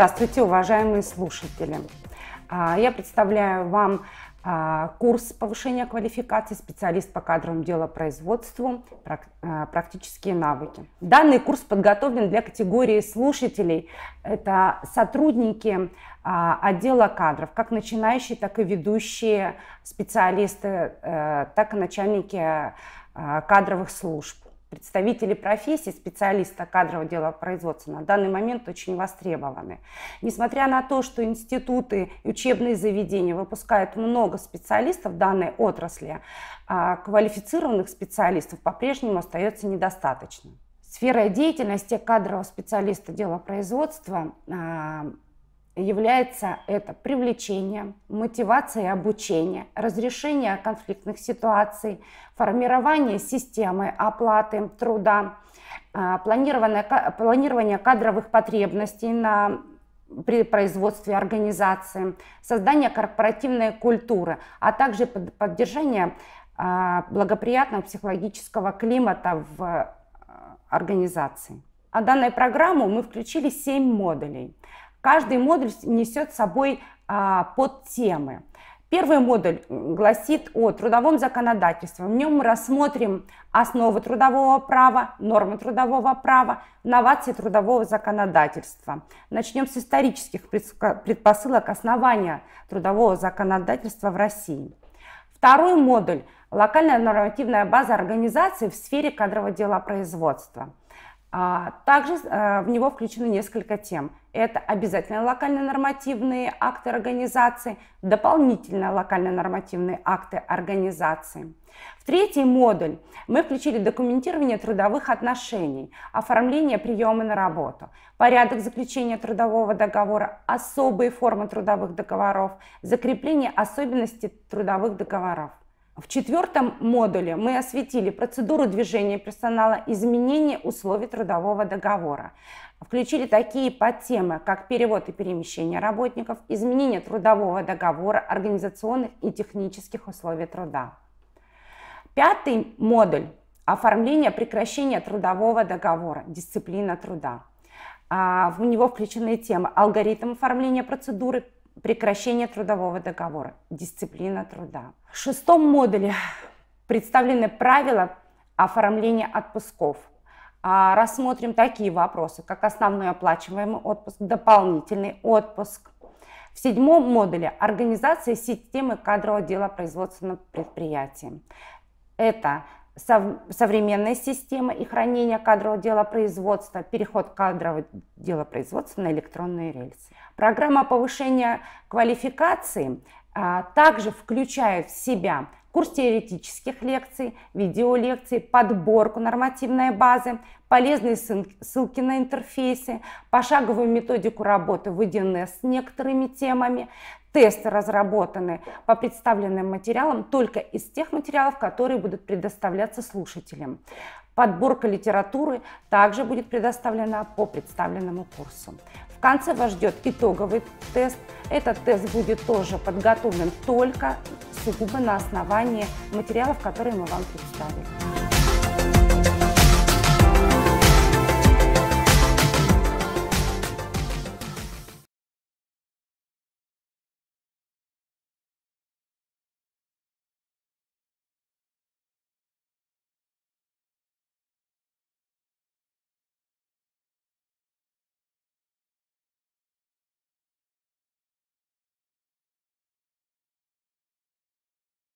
Здравствуйте, уважаемые слушатели! А, я представляю вам а, курс повышения квалификации специалист по кадровым делопроизводству а, практические навыки. Данный курс подготовлен для категории слушателей. Это сотрудники отдела кадров, как начинающие, так и ведущие специалисты, э, так и начальники э, кадровых служб представители профессии, специалиста кадрового дела производства на данный момент очень востребованы. Несмотря на то, что институты и учебные заведения выпускают много специалистов в данной отрасли, а квалифицированных специалистов по-прежнему остается недостаточно. Сфера деятельности кадрового специалиста дела производства а, является это привлечение, мотивация и обучение, разрешение конфликтных ситуаций, формирование системы оплаты труда, а, планирование, планирование кадровых потребностей на при производстве организации, создание корпоративной культуры, а также поддержание а, благоприятного психологического климата в а, организации. А данную программу мы включили 7 модулей. Каждый модуль несет с собой а, подтемы. Первый модуль гласит о трудовом законодательстве. В нем мы рассмотрим основы трудового права, нормы трудового права, новации трудового законодательства. Начнем с исторических предпосылок основания трудового законодательства в России. Второй модуль – локальная нормативная база организации в сфере кадрового дела производства. А, также э, в него включены несколько тем. Это обязательно локально-нормативные акты организации, дополнительно локально-нормативные акты организации. В третий модуль мы включили документирование трудовых отношений, оформление приема на работу, порядок заключения трудового договора, особые формы трудовых договоров, закрепление особенностей трудовых договоров. В четвертом модуле мы осветили процедуру движения персонала, изменение условий трудового договора. Включили такие подтемы, как перевод и перемещение работников, изменение трудового договора, организационных и технических условий труда. Пятый модуль – оформление прекращения трудового договора, дисциплина труда. А, в него включены темы алгоритм оформления процедуры, прекращение трудового договора, дисциплина труда. В шестом модуле представлены правила оформления отпусков. А, рассмотрим такие вопросы, как основной оплачиваемый отпуск, дополнительный отпуск. В седьмом модуле организация системы кадрового дела производственного предприятия. Это сов, современная система и хранение кадрового дела производства, переход кадрового дела производства на электронные рельсы. Программа повышения квалификации а, также включает в себя курс теоретических лекций, видеолекций, подборку нормативной базы, полезные ссылки на интерфейсы, пошаговую методику работы в 1 с некоторыми темами, Тесты разработаны по представленным материалам только из тех материалов, которые будут предоставляться слушателям. Подборка литературы также будет предоставлена по представленному курсу. В конце вас ждет итоговый тест. Этот тест будет тоже подготовлен только сугубо на основании материалов, которые мы вам представили.